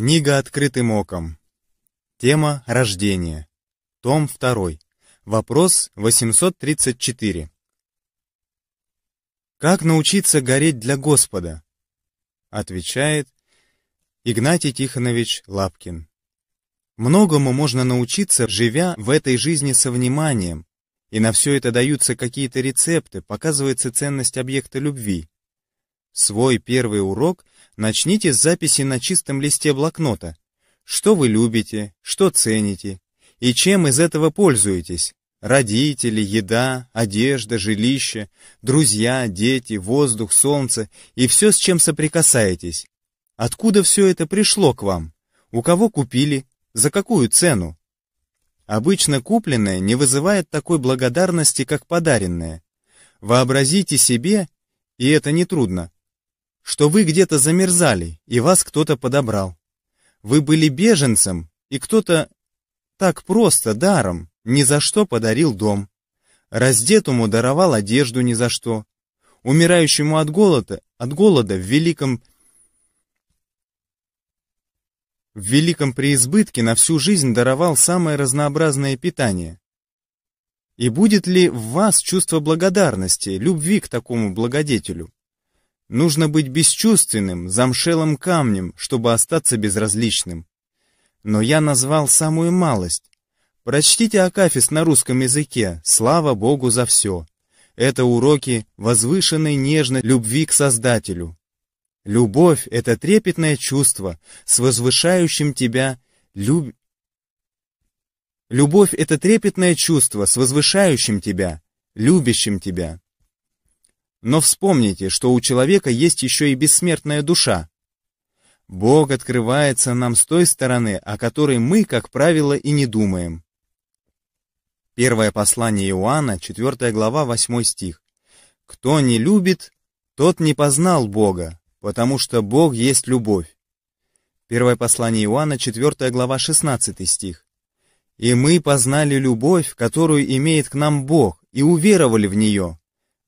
Книга «Открытым оком». Тема «Рождение». Том 2. Вопрос 834. Как научиться гореть для Господа? Отвечает Игнатий Тихонович Лапкин. Многому можно научиться, живя в этой жизни со вниманием, и на все это даются какие-то рецепты, показывается ценность объекта любви. Свой первый урок начните с записи на чистом листе блокнота. Что вы любите, что цените, и чем из этого пользуетесь? Родители, еда, одежда, жилище, друзья, дети, воздух, солнце и все, с чем соприкасаетесь. Откуда все это пришло к вам? У кого купили? За какую цену? Обычно купленное не вызывает такой благодарности, как подаренное. Вообразите себе, и это нетрудно, что вы где-то замерзали, и вас кто-то подобрал. Вы были беженцем, и кто-то так просто, даром, ни за что подарил дом. Раздетому даровал одежду ни за что. Умирающему от голода, от голода в великом... В великом преизбытке на всю жизнь даровал самое разнообразное питание. И будет ли в вас чувство благодарности, любви к такому благодетелю? Нужно быть бесчувственным, замшелым камнем, чтобы остаться безразличным. Но я назвал самую малость. Прочтите Акафис на русском языке, слава Богу за все. Это уроки возвышенной нежной любви к Создателю. Любовь — это трепетное чувство с возвышающим тебя люб... Любовь — это трепетное чувство с возвышающим тебя, любящим тебя. Но вспомните, что у человека есть еще и бессмертная душа. Бог открывается нам с той стороны, о которой мы, как правило, и не думаем. Первое послание Иоанна, 4 глава, 8 стих. «Кто не любит, тот не познал Бога, потому что Бог есть любовь». Первое послание Иоанна, 4 глава, 16 стих. «И мы познали любовь, которую имеет к нам Бог, и уверовали в нее».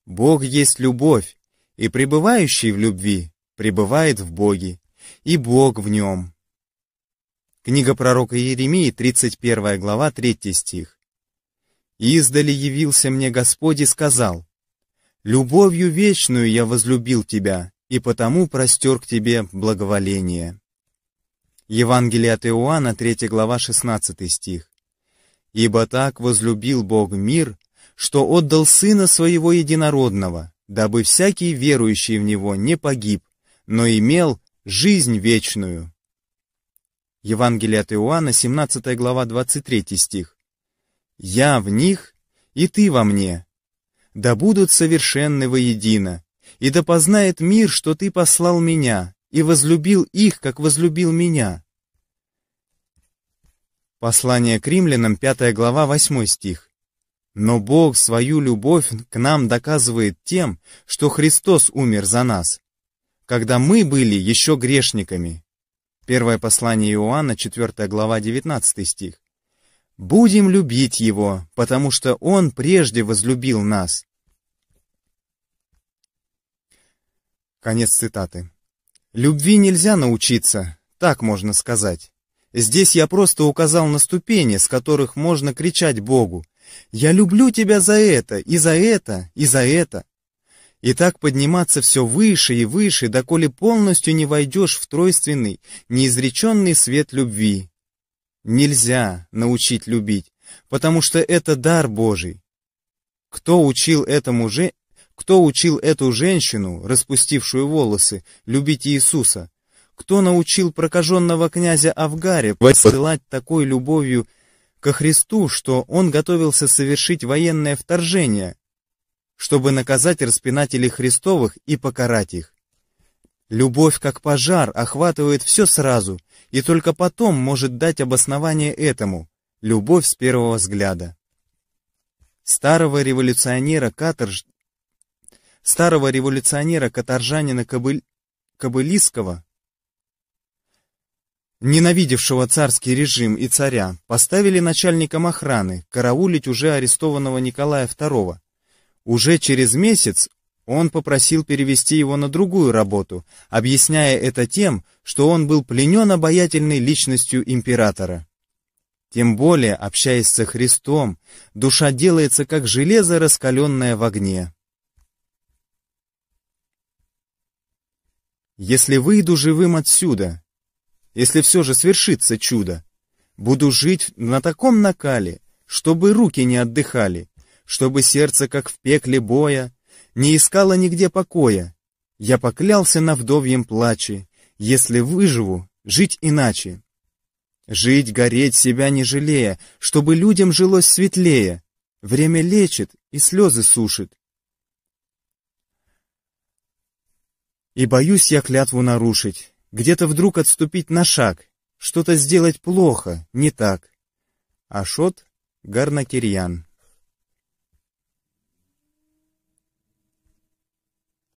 Бог есть любовь, и пребывающий в любви пребывает в Боге, и Бог в нем. Книга пророка Иеремии, 31 глава, 3 стих. «Издали явился мне Господь и сказал, «Любовью вечную я возлюбил тебя, и потому простер к тебе благоволение». Евангелие от Иоанна, 3 глава, 16 стих. «Ибо так возлюбил Бог мир, что отдал Сына Своего Единородного, дабы всякий верующий в Него не погиб, но имел жизнь вечную». Евангелие от Иоанна, 17 глава, 23 стих. «Я в них, и ты во мне, да будут совершенны воедино, и да познает мир, что ты послал меня, и возлюбил их, как возлюбил меня». Послание к римлянам, 5 глава, 8 стих. Но Бог свою любовь к нам доказывает тем, что Христос умер за нас, когда мы были еще грешниками. Первое послание Иоанна, 4 глава, 19 стих. «Будем любить Его, потому что Он прежде возлюбил нас». Конец цитаты. «Любви нельзя научиться, так можно сказать. Здесь я просто указал на ступени, с которых можно кричать Богу, я люблю тебя за это, и за это, и за это. И так подниматься все выше и выше, доколе полностью не войдешь в тройственный, неизреченный свет любви. Нельзя научить любить, потому что это дар Божий. Кто учил этому же... Кто учил эту женщину, распустившую волосы, любить Иисуса? Кто научил прокаженного князя Авгаря посылать такой любовью ко Христу, что он готовился совершить военное вторжение, чтобы наказать распинателей Христовых и покарать их. Любовь, как пожар, охватывает все сразу, и только потом может дать обоснование этому – любовь с первого взгляда. Старого революционера Каторж... Старого революционера-каторжанина Кобыль... Кобылиского ненавидевшего царский режим и царя, поставили начальником охраны караулить уже арестованного Николая II. Уже через месяц он попросил перевести его на другую работу, объясняя это тем, что он был пленен обаятельной личностью императора. Тем более, общаясь со Христом, душа делается как железо, раскаленное в огне. «Если выйду живым отсюда, если все же свершится чудо. Буду жить на таком накале, чтобы руки не отдыхали, чтобы сердце, как в пекле боя, не искало нигде покоя. Я поклялся на вдовьем плаче, если выживу, жить иначе. Жить, гореть, себя не жалея, чтобы людям жилось светлее. Время лечит и слезы сушит. И боюсь я клятву нарушить, где-то вдруг отступить на шаг, что-то сделать плохо, не так. Ашот Гарнакирьян